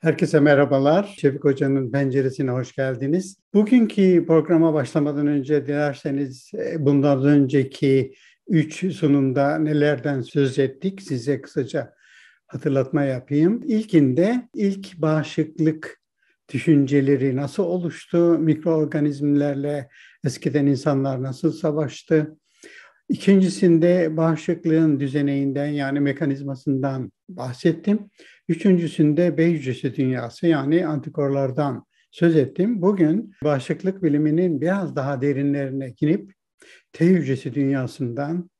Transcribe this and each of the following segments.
Herkese merhabalar. Şefik Hoca'nın penceresine hoş geldiniz. Bugünkü programa başlamadan önce dilerseniz e, bundan önceki üç sunumda nelerden söz ettik size kısaca hatırlatma yapayım. İlkinde ilk bağışıklık düşünceleri nasıl oluştu, mikroorganizmlerle eskiden insanlar nasıl savaştı, İkincisinde bağışıklığın düzeneğinden yani mekanizmasından bahsettim. Üçüncüsünde B hücresi dünyası yani antikorlardan söz ettim. Bugün bağışıklık biliminin biraz daha derinlerine inip T hücresi dünyasından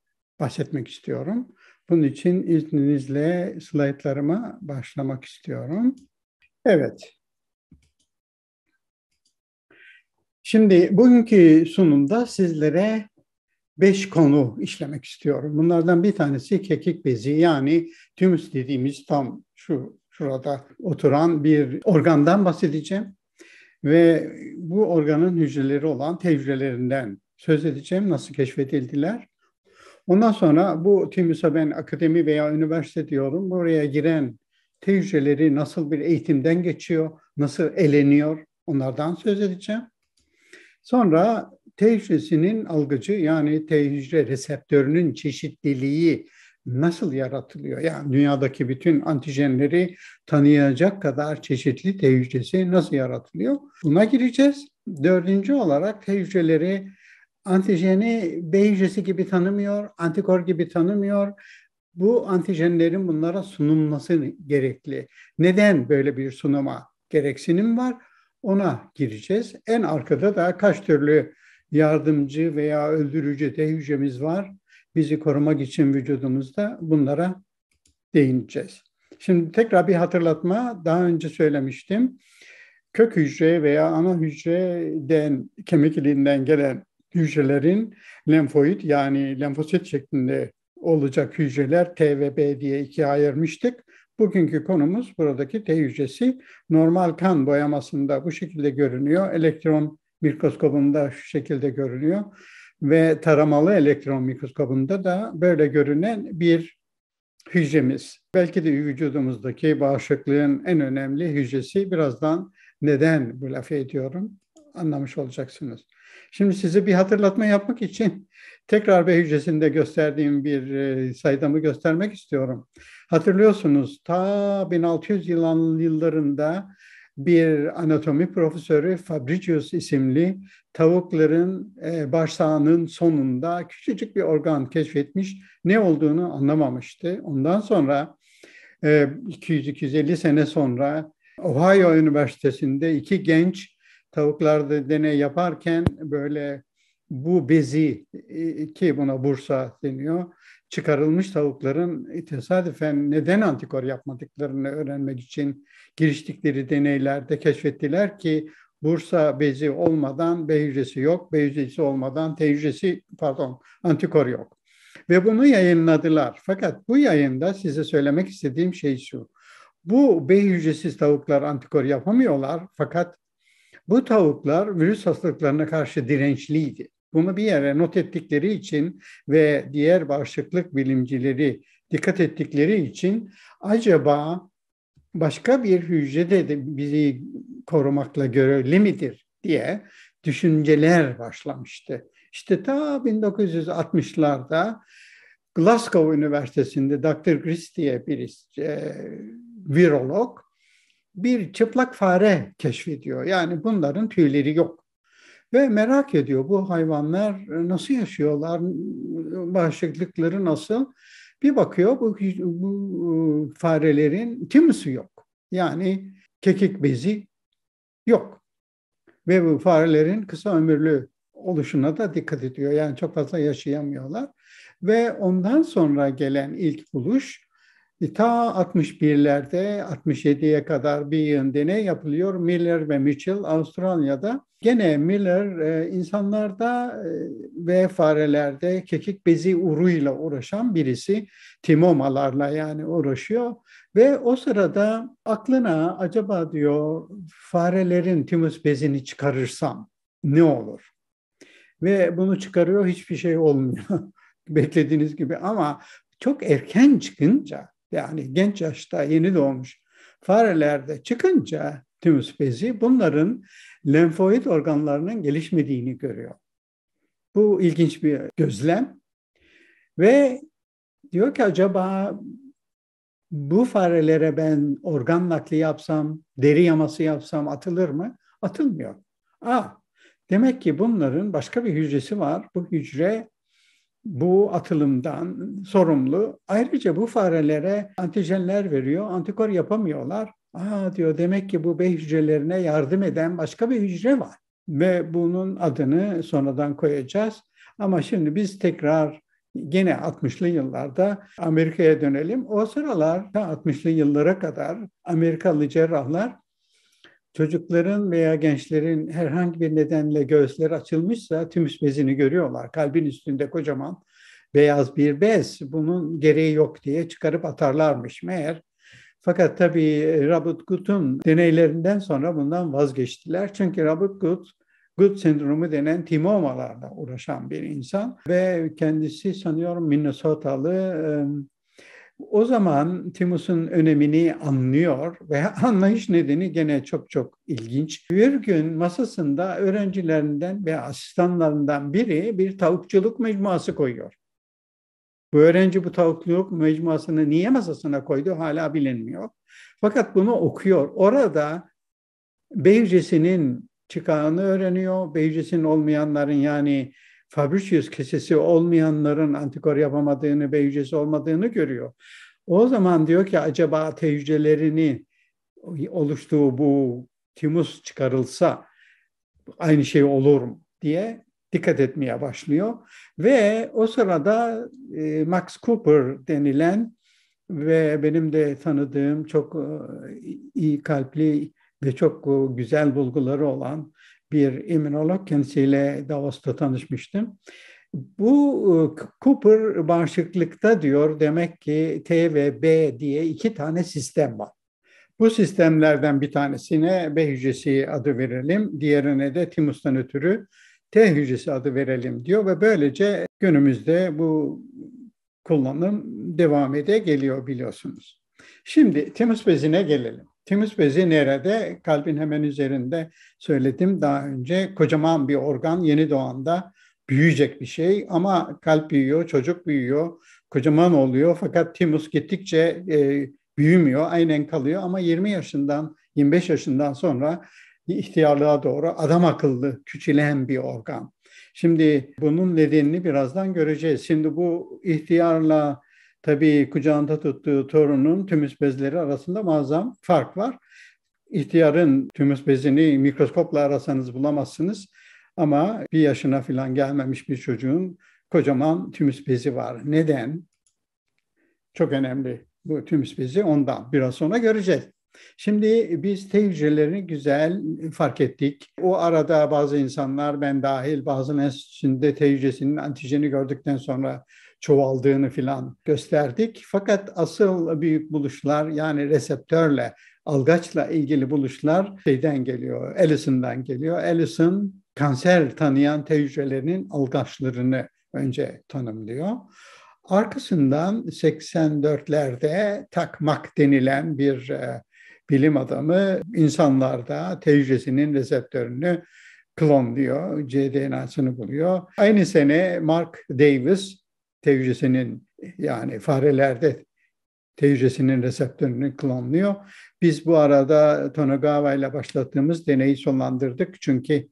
bahsetmek istiyorum. Bunun için izninizle slaytlarıma başlamak istiyorum. Evet. Şimdi bugünkü sunumda sizlere beş konu işlemek istiyorum. Bunlardan bir tanesi kekik bezi yani tümüs dediğimiz tam şu şurada oturan bir organdan bahsedeceğim. Ve bu organın hücreleri olan tecrübelerinden söz edeceğim. Nasıl keşfedildiler? Ondan sonra bu tümüse ben akademi veya üniversite diyorum. Buraya giren tecrübeleri nasıl bir eğitimden geçiyor, nasıl eleniyor onlardan söz edeceğim. Sonra T algıcı yani T reseptörünün çeşitliliği nasıl yaratılıyor? Yani dünyadaki bütün antijenleri tanıyacak kadar çeşitli T hücresi nasıl yaratılıyor? Buna gireceğiz. Dördüncü olarak T hücreleri antijeni B hücresi gibi tanımıyor, antikor gibi tanımıyor. Bu antijenlerin bunlara sunulması gerekli. Neden böyle bir sunuma gereksinim var? Ona gireceğiz. En arkada da kaç türlü yardımcı veya öldürücü D hücremiz var. Bizi korumak için vücudumuzda bunlara değineceğiz. Şimdi tekrar bir hatırlatma. Daha önce söylemiştim. Kök hücre veya ana hücreden, kemik iliğinden gelen hücrelerin lenfoid yani lenfosit şeklinde olacak hücreler T ve B diye ikiye ayırmıştık. Bugünkü konumuz buradaki T hücresi. Normal kan boyamasında bu şekilde görünüyor. Elektron mikroskobunda şu şekilde görünüyor ve taramalı elektron mikroskobunda da böyle görünen bir hücremiz. Belki de vücudumuzdaki bağışıklığın en önemli hücresi birazdan neden bu lafı ediyorum anlamış olacaksınız. Şimdi size bir hatırlatma yapmak için tekrar B hücresinde gösterdiğim bir e, saydamı göstermek istiyorum. Hatırlıyorsunuz ta 1600 yılan yıllarında bir anatomi profesörü Fabricius isimli tavukların e, bağırsağının sonunda küçücük bir organ keşfetmiş. Ne olduğunu anlamamıştı. Ondan sonra e, 200-250 sene sonra Ohio Üniversitesi'nde iki genç tavuklarda deney yaparken böyle bu bezi e, ki buna bursa deniyor çıkarılmış tavukların tesadüfen neden antikor yapmadıklarını öğrenmek için giriştikleri deneylerde keşfettiler ki Bursa bezi olmadan B hücresi yok, B hücresi olmadan T hücresi pardon antikor yok. Ve bunu yayınladılar. Fakat bu yayında size söylemek istediğim şey şu. Bu B hücresiz tavuklar antikor yapamıyorlar fakat bu tavuklar virüs hastalıklarına karşı dirençliydi. Bunu bir yere not ettikleri için ve diğer bağışıklık bilimcileri dikkat ettikleri için acaba başka bir hücrede de bizi korumakla görevli midir diye düşünceler başlamıştı. İşte ta 1960'larda Glasgow Üniversitesi'nde Dr. Chris diye bir e, virolog bir çıplak fare keşfediyor. Yani bunların tüyleri yok. Ve merak ediyor bu hayvanlar e, nasıl yaşıyorlar, bağışıklıkları nasıl? Bir bakıyor bu, bu e, farelerin timisi yok. Yani kekik bezi yok. Ve bu farelerin kısa ömürlü oluşuna da dikkat ediyor. Yani çok fazla yaşayamıyorlar. Ve ondan sonra gelen ilk buluş e, ta 61'lerde 67'ye kadar bir yığın deney yapılıyor. Miller ve Mitchell Avustralya'da. Gene Miller e, insanlarda e, ve farelerde kekik bezi uruyla uğraşan birisi. Timomalarla yani uğraşıyor. Ve o sırada aklına acaba diyor farelerin timus bezini çıkarırsam ne olur? Ve bunu çıkarıyor hiçbir şey olmuyor beklediğiniz gibi ama çok erken çıkınca yani genç yaşta yeni doğmuş farelerde çıkınca tümüs bezi bunların lenfoid organlarının gelişmediğini görüyor. Bu ilginç bir gözlem ve diyor ki acaba bu farelere ben organ nakli yapsam, deri yaması yapsam atılır mı? Atılmıyor. Aa, demek ki bunların başka bir hücresi var. Bu hücre bu atılımdan sorumlu. Ayrıca bu farelere antijenler veriyor, antikor yapamıyorlar. Aa diyor demek ki bu B hücrelerine yardım eden başka bir hücre var. Ve bunun adını sonradan koyacağız. Ama şimdi biz tekrar gene 60'lı yıllarda Amerika'ya dönelim. O sıralar 60'lı yıllara kadar Amerikalı cerrahlar Çocukların veya gençlerin herhangi bir nedenle göğüsleri açılmışsa tümüs bezini görüyorlar. Kalbin üstünde kocaman beyaz bir bez. Bunun gereği yok diye çıkarıp atarlarmış meğer. Fakat tabii e, Robert Good'un deneylerinden sonra bundan vazgeçtiler. Çünkü Robert Good Good sendromu denen timomalarla uğraşan bir insan ve kendisi sanıyorum Minnesotalı o zaman Timus'un önemini anlıyor ve anlayış nedeni gene çok çok ilginç. Bir gün masasında öğrencilerinden ve asistanlarından biri bir tavukçuluk mecmuası koyuyor. Bu öğrenci bu tavukçuluk mecmuasını niye masasına koydu hala bilinmiyor. Fakat bunu okuyor. Orada Beycesi'nin çıkanı öğreniyor. Beycesi'nin olmayanların yani Fabricius kesesi olmayanların antikor yapamadığını ve hücresi olmadığını görüyor. O zaman diyor ki acaba ate hücrelerini oluştuğu bu timus çıkarılsa aynı şey olur mu diye dikkat etmeye başlıyor. Ve o sırada e, Max Cooper denilen ve benim de tanıdığım çok e, iyi kalpli ve çok e, güzel bulguları olan bir immünolog kendisiyle Davos'ta tanışmıştım. Bu e, Cooper bağışıklıkta diyor demek ki T ve B diye iki tane sistem var. Bu sistemlerden bir tanesine B hücresi adı verelim, diğerine de timustan ötürü T hücresi adı verelim diyor ve böylece günümüzde bu kullanım devam ede geliyor biliyorsunuz. Şimdi timus bezine gelelim. Timus bezi nerede? Kalbin hemen üzerinde söyledim daha önce. Kocaman bir organ yeni doğanda büyüyecek bir şey ama kalp büyüyor, çocuk büyüyor, kocaman oluyor fakat Timus gittikçe e, büyümüyor, aynen kalıyor ama 20 yaşından 25 yaşından sonra ihtiyarlığa doğru adam akıllı küçülen bir organ. Şimdi bunun nedenini birazdan göreceğiz. Şimdi bu ihtiyarla Tabii kucağında tuttuğu torunun tümüs bezleri arasında muazzam fark var. İhtiyarın tümüs bezini mikroskopla arasanız bulamazsınız. Ama bir yaşına falan gelmemiş bir çocuğun kocaman tümüs bezi var. Neden? Çok önemli bu tümüs bezi ondan. Biraz sonra göreceğiz. Şimdi biz T hücrelerini güzel fark ettik. O arada bazı insanlar ben dahil bazı enstitüsünde T hücresinin antijeni gördükten sonra çoğaldığını filan gösterdik. Fakat asıl büyük buluşlar yani reseptörle, algaçla ilgili buluşlar şeyden geliyor, Ellison'dan geliyor. Ellison kanser tanıyan tecrübelerinin algaçlarını önce tanımlıyor. Arkasından 84'lerde takmak denilen bir e, bilim adamı insanlarda tecrübesinin reseptörünü klonluyor, cDNA'sını buluyor. Aynı sene Mark Davis tecrüsinin yani farelerde tecrüsinin reseptörünü klonluyor. Biz bu arada Tonogawa ile başlattığımız deneyi sonlandırdık. Çünkü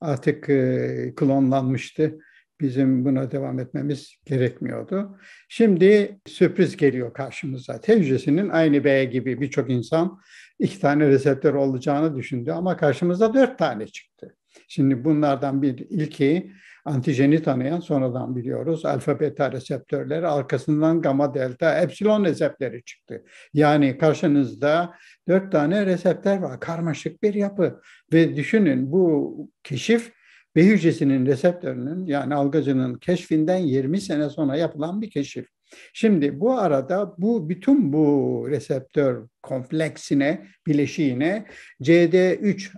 artık e, klonlanmıştı. Bizim buna devam etmemiz gerekmiyordu. Şimdi sürpriz geliyor karşımıza. Tecrüsinin aynı B gibi birçok insan iki tane reseptör olacağını düşündü ama karşımıza dört tane çıktı. Şimdi bunlardan bir ilki Antijeni tanıyan sonradan biliyoruz. Alfa beta reseptörleri arkasından gamma delta epsilon reseptörleri çıktı. Yani karşınızda dört tane reseptör var. Karmaşık bir yapı. Ve düşünün bu keşif B hücresinin reseptörünün yani algacının keşfinden 20 sene sonra yapılan bir keşif. Şimdi bu arada bu bütün bu reseptör kompleksine, bileşiğine CD3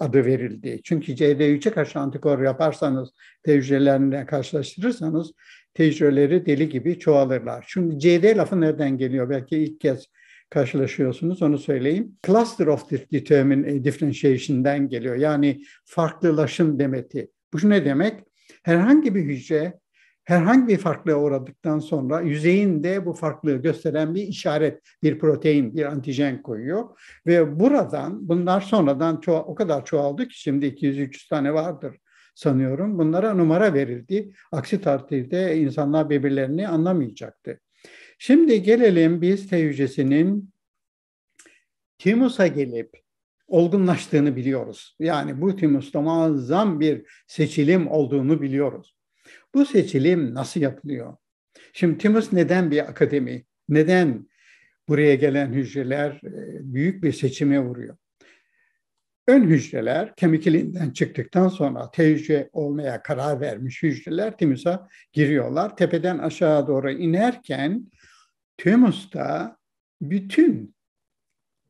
adı verildi. Çünkü CD3'e karşı antikor yaparsanız, tecrübelerine karşılaştırırsanız tecrübeleri deli gibi çoğalırlar. Şimdi CD lafı nereden geliyor? Belki ilk kez karşılaşıyorsunuz onu söyleyeyim. Cluster of determin e, differentiation'dan geliyor. Yani farklılaşım demeti. Bu ne demek? Herhangi bir hücre herhangi bir farklığa uğradıktan sonra yüzeyinde bu farklılığı gösteren bir işaret, bir protein, bir antijen koyuyor. Ve buradan bunlar sonradan çoğa, o kadar çoğaldı ki şimdi 200-300 tane vardır sanıyorum. Bunlara numara verildi. Aksi takdirde insanlar birbirlerini anlamayacaktı. Şimdi gelelim biz T hücresinin timusa gelip olgunlaştığını biliyoruz. Yani bu timusta muazzam bir seçilim olduğunu biliyoruz. Bu seçilim nasıl yapılıyor? Şimdi Timus neden bir akademi? Neden buraya gelen hücreler e, büyük bir seçime vuruyor? Ön hücreler kemik iliğinden çıktıktan sonra T hücre olmaya karar vermiş hücreler timusa giriyorlar. Tepeden aşağı doğru inerken timusta bütün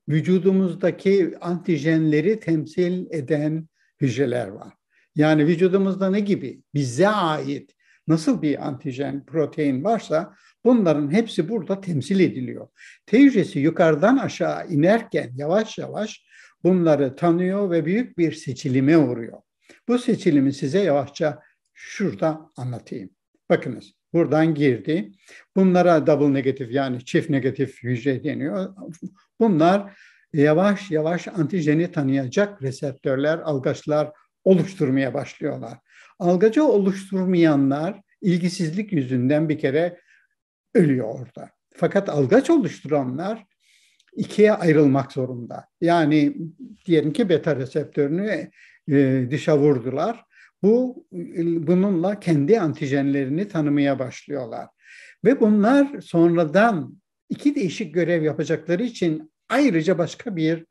vücudumuzdaki antijenleri temsil eden hücreler var. Yani vücudumuzda ne gibi bize ait nasıl bir antijen, protein varsa bunların hepsi burada temsil ediliyor. T hücresi yukarıdan aşağı inerken yavaş yavaş bunları tanıyor ve büyük bir seçilime uğruyor. Bu seçilimi size yavaşça şurada anlatayım. Bakınız buradan girdi. Bunlara double negatif yani çift negatif hücre deniyor. Bunlar yavaş yavaş antijeni tanıyacak reseptörler, algaçlar oluşturmaya başlıyorlar. Algaca oluşturmayanlar ilgisizlik yüzünden bir kere ölüyor orada. Fakat algaç oluşturanlar ikiye ayrılmak zorunda. Yani diyelim ki beta reseptörünü e, dışa vurdular. Bu e, bununla kendi antijenlerini tanımaya başlıyorlar. Ve bunlar sonradan iki değişik görev yapacakları için ayrıca başka bir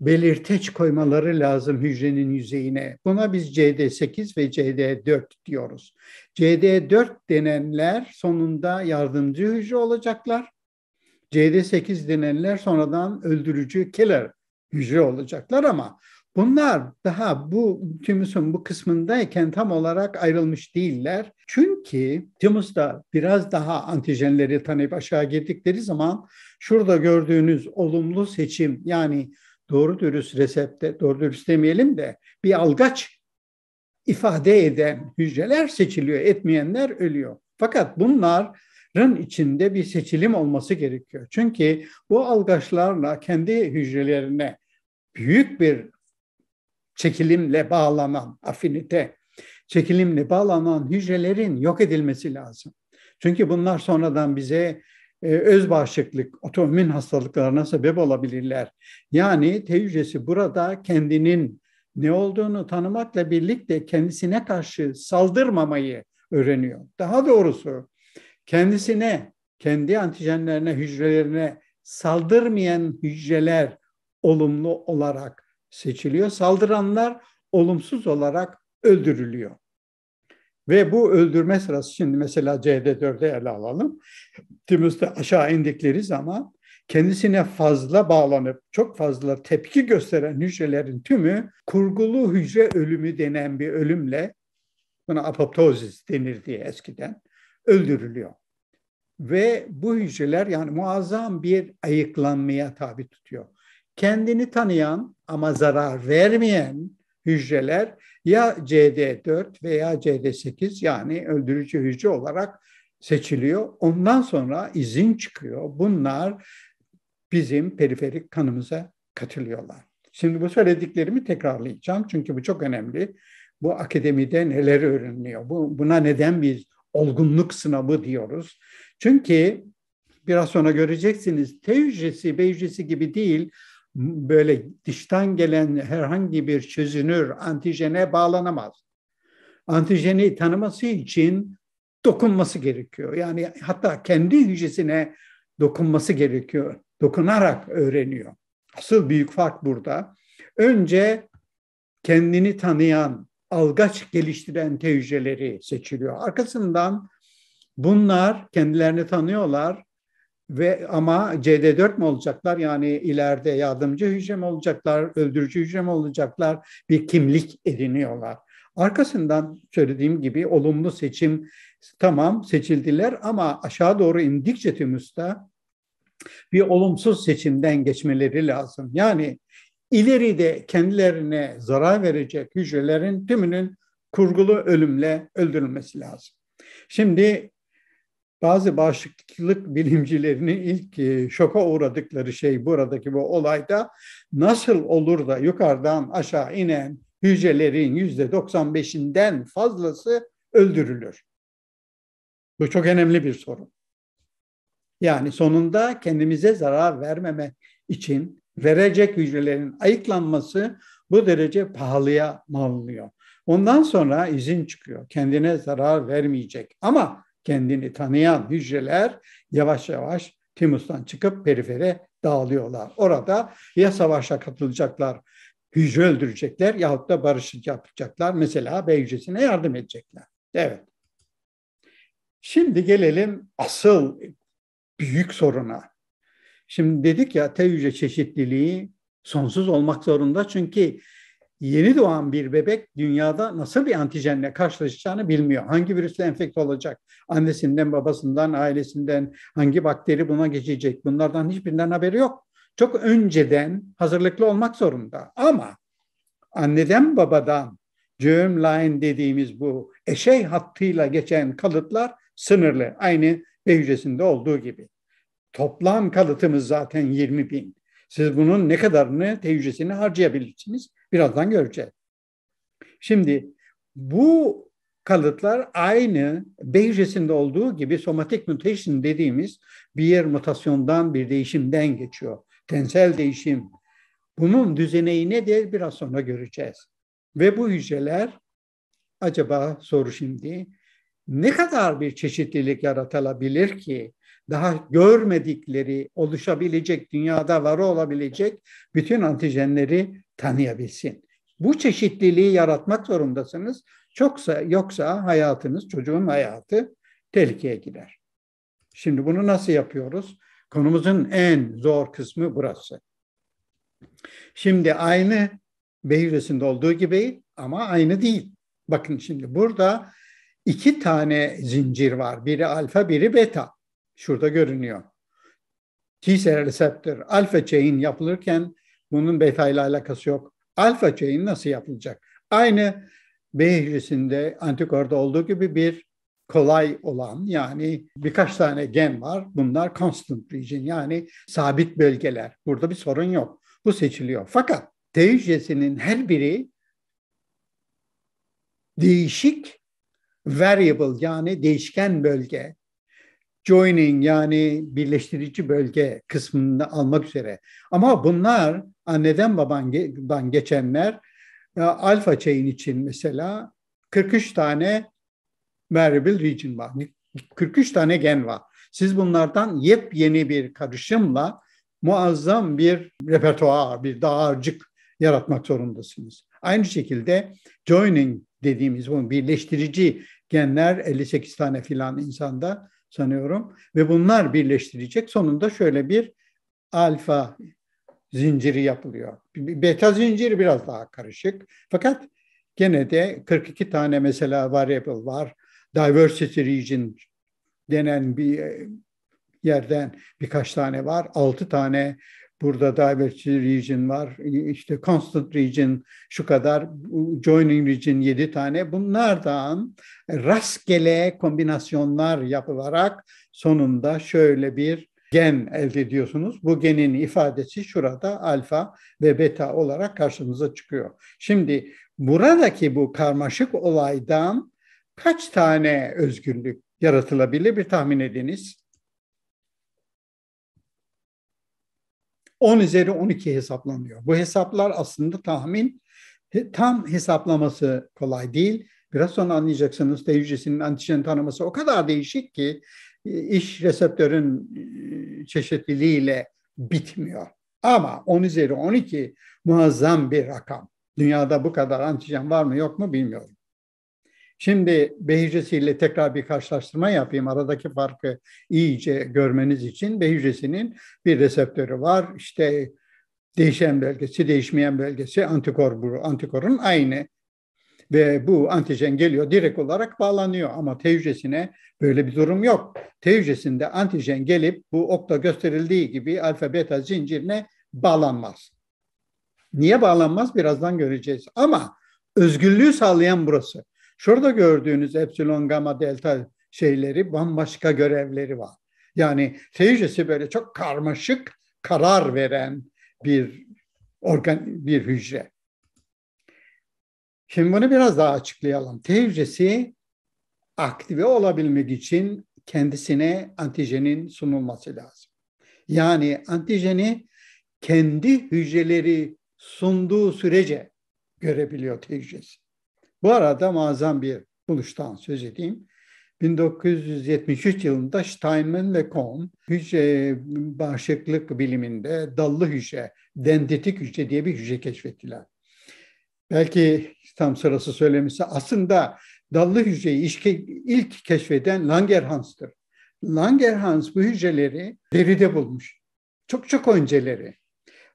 belirteç koymaları lazım hücrenin yüzeyine. Buna biz CD8 ve CD4 diyoruz. CD4 denenler sonunda yardımcı hücre olacaklar. CD8 denenler sonradan öldürücü killer hücre olacaklar ama bunlar daha bu tümüsün bu kısmındayken tam olarak ayrılmış değiller. Çünkü da biraz daha antijenleri tanıyıp aşağı girdikleri zaman şurada gördüğünüz olumlu seçim yani doğru dürüst resepte, doğru dürüst demeyelim de bir algaç ifade eden hücreler seçiliyor, etmeyenler ölüyor. Fakat bunların içinde bir seçilim olması gerekiyor. Çünkü bu algaçlarla kendi hücrelerine büyük bir çekilimle bağlanan, afinite çekilimle bağlanan hücrelerin yok edilmesi lazım. Çünkü bunlar sonradan bize e, öz bağışıklık, otoimmün hastalıklarına sebep olabilirler. Yani T burada kendinin ne olduğunu tanımakla birlikte kendisine karşı saldırmamayı öğreniyor. Daha doğrusu kendisine, kendi antijenlerine, hücrelerine saldırmayan hücreler olumlu olarak seçiliyor. Saldıranlar olumsuz olarak öldürülüyor. Ve bu öldürme sırası şimdi mesela CD4'e ele alalım. Timüs'te aşağı indikleri zaman kendisine fazla bağlanıp çok fazla tepki gösteren hücrelerin tümü kurgulu hücre ölümü denen bir ölümle buna apoptozis denir diye eskiden öldürülüyor. Ve bu hücreler yani muazzam bir ayıklanmaya tabi tutuyor. Kendini tanıyan ama zarar vermeyen hücreler ya CD4 veya CD8 yani öldürücü hücre olarak seçiliyor. Ondan sonra izin çıkıyor. Bunlar bizim periferik kanımıza katılıyorlar. Şimdi bu söylediklerimi tekrarlayacağım çünkü bu çok önemli. Bu akademide neler öğreniliyor? Bu, buna neden biz olgunluk sınavı diyoruz? Çünkü biraz sonra göreceksiniz T hücresi, B hücresi gibi değil böyle dıştan gelen herhangi bir çözünür antijene bağlanamaz. Antijeni tanıması için dokunması gerekiyor. Yani hatta kendi hücresine dokunması gerekiyor. Dokunarak öğreniyor. Asıl büyük fark burada. Önce kendini tanıyan, algaç geliştiren T hücreleri seçiliyor. Arkasından bunlar kendilerini tanıyorlar ve ama CD4 mi olacaklar? Yani ileride yardımcı hücre mi olacaklar, öldürücü hücre mi olacaklar? Bir kimlik ediniyorlar. Arkasından söylediğim gibi olumlu seçim tamam seçildiler ama aşağı doğru indikçe tümüsta bir olumsuz seçimden geçmeleri lazım. Yani ileride kendilerine zarar verecek hücrelerin tümünün kurgulu ölümle öldürülmesi lazım. Şimdi bazı bağışıklık bilimcilerinin ilk e, şoka uğradıkları şey buradaki bu olayda nasıl olur da yukarıdan aşağı inen hücrelerin yüzde 95'inden fazlası öldürülür? Bu çok önemli bir soru. Yani sonunda kendimize zarar vermeme için verecek hücrelerin ayıklanması bu derece pahalıya mal oluyor. Ondan sonra izin çıkıyor. Kendine zarar vermeyecek. Ama kendini tanıyan hücreler yavaş yavaş timustan çıkıp perifere dağılıyorlar. Orada ya savaşa katılacaklar, hücre öldürecekler yahut da barış yapacaklar. Mesela B hücresine yardım edecekler. Evet. Şimdi gelelim asıl büyük soruna. Şimdi dedik ya T hücre çeşitliliği sonsuz olmak zorunda çünkü yeni doğan bir bebek dünyada nasıl bir antijenle karşılaşacağını bilmiyor. Hangi virüsle enfekte olacak? Annesinden, babasından, ailesinden hangi bakteri buna geçecek? Bunlardan hiçbirinden haberi yok. Çok önceden hazırlıklı olmak zorunda. Ama anneden babadan germline dediğimiz bu eşey hattıyla geçen kalıtlar sınırlı. Aynı B hücresinde olduğu gibi. Toplam kalıtımız zaten 20 bin. Siz bunun ne kadarını, tecrübesini harcayabilirsiniz. Birazdan göreceğiz. Şimdi bu kalıtlar aynı Beijes'inde olduğu gibi somatik mutation dediğimiz bir mutasyondan, bir değişimden geçiyor. Tensel değişim. Bunun düzeneyi nedir biraz sonra göreceğiz. Ve bu hücreler acaba soru şimdi ne kadar bir çeşitlilik yaratılabilir ki daha görmedikleri oluşabilecek, dünyada var olabilecek bütün antijenleri tanıyabilsin. Bu çeşitliliği yaratmak zorundasınız. Çoksa yoksa hayatınız, çocuğun hayatı tehlikeye girer. Şimdi bunu nasıl yapıyoruz? Konumuzun en zor kısmı burası. Şimdi aynı Behires'inde olduğu gibi ama aynı değil. Bakın şimdi burada iki tane zincir var. Biri alfa, biri beta şurada görünüyor. T-cell reseptör alfa chain yapılırken bunun beta ile alakası yok. Alfa chain nasıl yapılacak? Aynı B hücresinde antikorda olduğu gibi bir kolay olan yani birkaç tane gen var. Bunlar constant region yani sabit bölgeler. Burada bir sorun yok. Bu seçiliyor. Fakat T hücresinin her biri değişik variable yani değişken bölge joining yani birleştirici bölge kısmını almak üzere. Ama bunlar anneden babandan geçenler e, alfa chain için mesela 43 tane variable region var. 43 tane gen var. Siz bunlardan yepyeni bir karışımla muazzam bir repertuar, bir dağarcık yaratmak zorundasınız. Aynı şekilde joining dediğimiz bu birleştirici genler 58 tane filan insanda sanıyorum. Ve bunlar birleştirecek sonunda şöyle bir alfa zinciri yapılıyor. Beta zinciri biraz daha karışık. Fakat gene de 42 tane mesela variable var. Diversity region denen bir e, yerden birkaç tane var. 6 tane burada divergent region var, e, işte constant region şu kadar, joining region yedi tane. Bunlardan rastgele kombinasyonlar yapılarak sonunda şöyle bir gen elde ediyorsunuz. Bu genin ifadesi şurada alfa ve beta olarak karşımıza çıkıyor. Şimdi buradaki bu karmaşık olaydan kaç tane özgürlük yaratılabilir bir tahmin ediniz? 10 üzeri 12 hesaplanıyor. Bu hesaplar aslında tahmin tam hesaplaması kolay değil. Biraz sonra anlayacaksınız T hücresinin antijen tanıması o kadar değişik ki e, iş reseptörün e, çeşitliliğiyle bitmiyor. Ama 10 üzeri 12 muazzam bir rakam. Dünyada bu kadar antijen var mı yok mu bilmiyorum. Şimdi Behicesi'yle tekrar bir karşılaştırma yapayım. Aradaki farkı iyice görmeniz için Behicesi'nin bir reseptörü var. İşte değişen bölgesi, değişmeyen bölgesi antikor bu. Antikorun aynı ve bu antijen geliyor direkt olarak bağlanıyor ama T hücresine böyle bir durum yok. T hücresinde antijen gelip bu okta gösterildiği gibi alfa beta zincirine bağlanmaz. Niye bağlanmaz birazdan göreceğiz ama özgürlüğü sağlayan burası. Şurada gördüğünüz epsilon gamma delta şeyleri bambaşka görevleri var. Yani tecrübesi böyle çok karmaşık karar veren bir organ bir hücre. Şimdi bunu biraz daha açıklayalım. Tecrübesi aktive olabilmek için kendisine antijenin sunulması lazım. Yani antijeni kendi hücreleri sunduğu sürece görebiliyor tecrübesi. Bu arada muazzam bir buluştan söz edeyim. 1973 yılında Steinman ve Kohn hücre bağışıklık biliminde dallı hücre, dendritik hücre diye bir hücre keşfettiler. Belki tam sırası söylemesi aslında dallı hücreyi ilk keşfeden Langerhans'tır. Langerhans bu hücreleri deride bulmuş. Çok çok önceleri.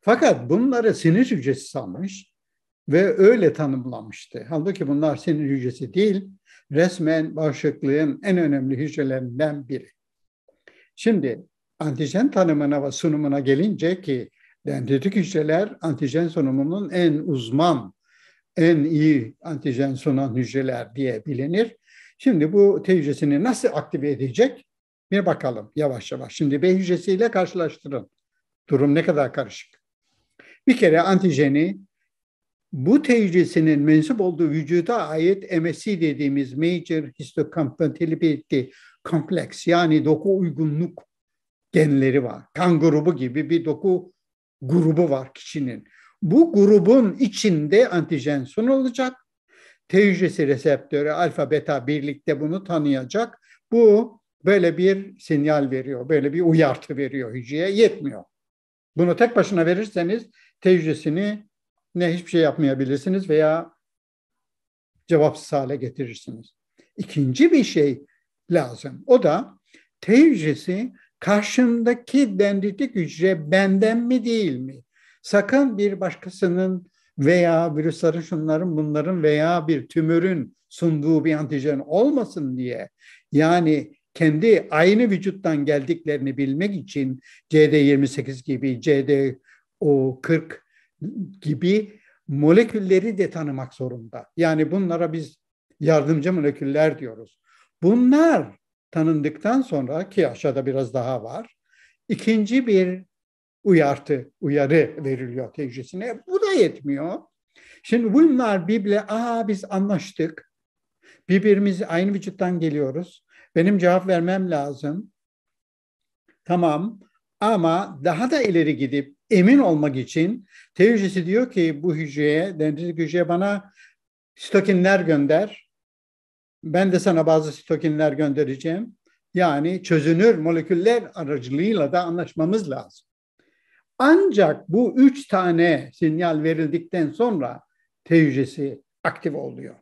Fakat bunları sinir hücresi sanmış ve öyle tanımlanmıştı. Halbuki bunlar senin hücresi değil, resmen bağışıklığın en önemli hücrelerinden biri. Şimdi antijen tanımına ve sunumuna gelince ki dendritik hücreler antijen sunumunun en uzman, en iyi antijen sunan hücreler diye bilinir. Şimdi bu T hücresini nasıl aktive edecek? Bir bakalım yavaş yavaş. Şimdi B hücresiyle karşılaştırın. Durum ne kadar karışık. Bir kere antijeni bu tecrisinin mensup olduğu vücuda ait MSC dediğimiz Major Histocompatibility Complex yani doku uygunluk genleri var. Kan grubu gibi bir doku grubu var kişinin. Bu grubun içinde antijen sunulacak. T hücresi reseptörü alfa beta birlikte bunu tanıyacak. Bu böyle bir sinyal veriyor, böyle bir uyartı veriyor hücreye yetmiyor. Bunu tek başına verirseniz T hücresini ne hiçbir şey yapmayabilirsiniz veya cevapsız hale getirirsiniz. İkinci bir şey lazım. O da tecrübesi karşımdaki dendritik hücre benden mi değil mi? Sakın bir başkasının veya virüslerin şunların bunların veya bir tümörün sunduğu bir antijen olmasın diye. Yani kendi aynı vücuttan geldiklerini bilmek için CD28 gibi CD o 40 gibi molekülleri de tanımak zorunda. Yani bunlara biz yardımcı moleküller diyoruz. Bunlar tanındıktan sonra ki aşağıda biraz daha var. ikinci bir uyartı, uyarı veriliyor tecrisine. Bu da yetmiyor. Şimdi bunlar Bible, aa biz anlaştık. Birbirimiz aynı vücuttan geliyoruz. Benim cevap vermem lazım. Tamam ama daha da ileri gidip emin olmak için teorisi diyor ki bu hücreye, dendritik hücreye bana sitokinler gönder. Ben de sana bazı sitokinler göndereceğim. Yani çözünür moleküller aracılığıyla da anlaşmamız lazım. Ancak bu üç tane sinyal verildikten sonra T hücresi aktif oluyor.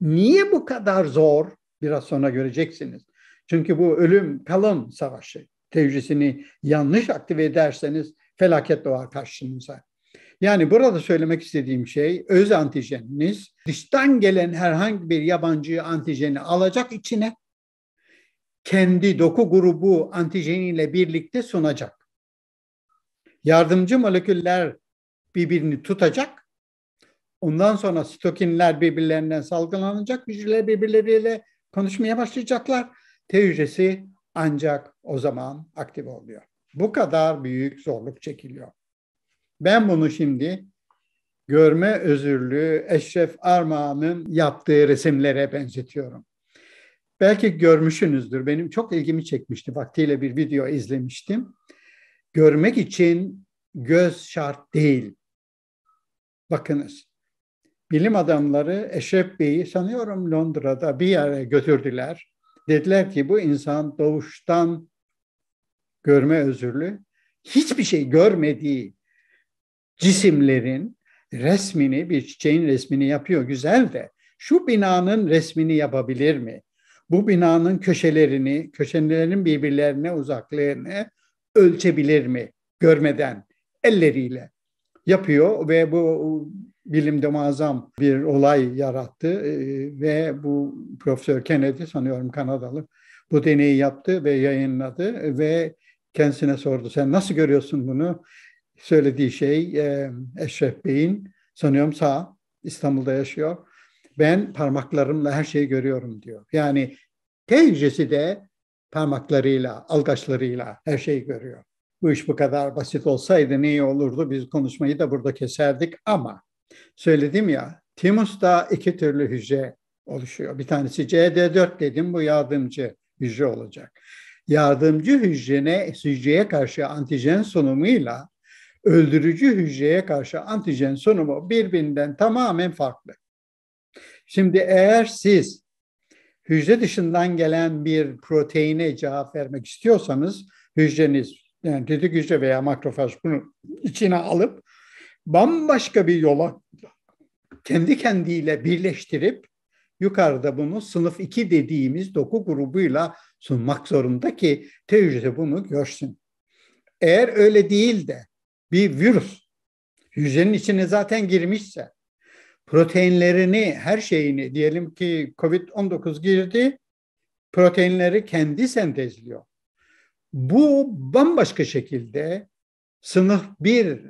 Niye bu kadar zor? Biraz sonra göreceksiniz. Çünkü bu ölüm kalım savaşı. T hücresini yanlış aktive ederseniz felaket doğar karşınıza. Yani burada söylemek istediğim şey öz antijeniniz dıştan gelen herhangi bir yabancı antijeni alacak içine kendi doku grubu antijeniyle birlikte sunacak. Yardımcı moleküller birbirini tutacak. Ondan sonra stokinler birbirlerinden salgılanacak. Hücreler birbirleriyle konuşmaya başlayacaklar. T hücresi ancak o zaman aktif oluyor bu kadar büyük zorluk çekiliyor. Ben bunu şimdi görme özürlü Eşref Armağan'ın yaptığı resimlere benzetiyorum. Belki görmüşsünüzdür. Benim çok ilgimi çekmişti. Vaktiyle bir video izlemiştim. Görmek için göz şart değil. Bakınız. Bilim adamları Eşref Bey'i sanıyorum Londra'da bir yere götürdüler. Dediler ki bu insan doğuştan görme özürlü hiçbir şey görmediği cisimlerin resmini, bir çiçeğin resmini yapıyor güzel de şu binanın resmini yapabilir mi? Bu binanın köşelerini, köşelerin birbirlerine uzaklığını ölçebilir mi? Görmeden, elleriyle yapıyor ve bu bilimde muazzam bir olay yarattı e, ve bu Profesör Kennedy sanıyorum Kanadalı bu deneyi yaptı ve yayınladı ve kendisine sordu. Sen nasıl görüyorsun bunu? Söylediği şey e, Eşref Bey'in sanıyorum sağ İstanbul'da yaşıyor. Ben parmaklarımla her şeyi görüyorum diyor. Yani teyzesi de parmaklarıyla, algaçlarıyla her şeyi görüyor. Bu iş bu kadar basit olsaydı ne iyi olurdu biz konuşmayı da burada keserdik ama söyledim ya Timus'ta iki türlü hücre oluşuyor. Bir tanesi CD4 dedim bu yardımcı hücre olacak yardımcı hücrene, hücreye karşı antijen sunumuyla öldürücü hücreye karşı antijen sunumu birbirinden tamamen farklı. Şimdi eğer siz hücre dışından gelen bir proteine cevap vermek istiyorsanız hücreniz yani tetik hücre veya makrofaj bunu içine alıp bambaşka bir yola kendi kendiyle birleştirip yukarıda bunu sınıf 2 dediğimiz doku grubuyla sunmak zorunda ki tecrübe bunu görsün. Eğer öyle değil de bir virüs hücrenin içine zaten girmişse proteinlerini, her şeyini diyelim ki COVID-19 girdi, proteinleri kendi sentezliyor. Bu bambaşka şekilde sınıf bir